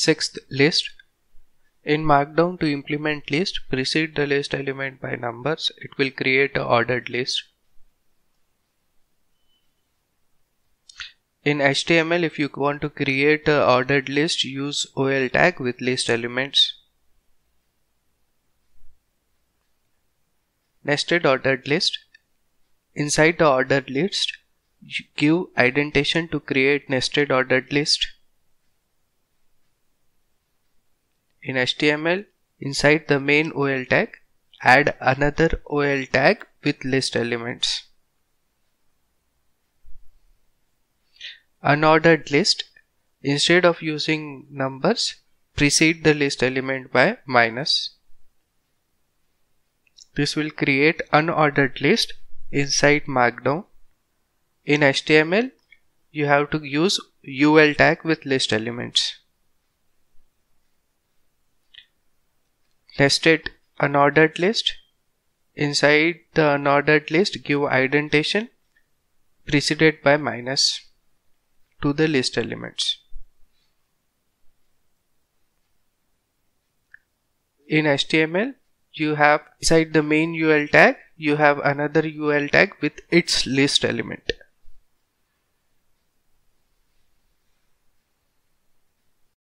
Sixth list. In Markdown to implement list, precede the list element by numbers. It will create a ordered list. In HTML, if you want to create a ordered list, use OL tag with list elements. Nested ordered list. Inside the ordered list, give indentation to create nested ordered list. in HTML inside the main OL tag add another OL tag with list elements. Unordered list instead of using numbers precede the list element by minus. This will create unordered list inside markdown. In HTML you have to use ul tag with list elements. nested unordered list. Inside the unordered list, give indentation preceded by minus to the list elements. In HTML, you have inside the main UL tag, you have another UL tag with its list element.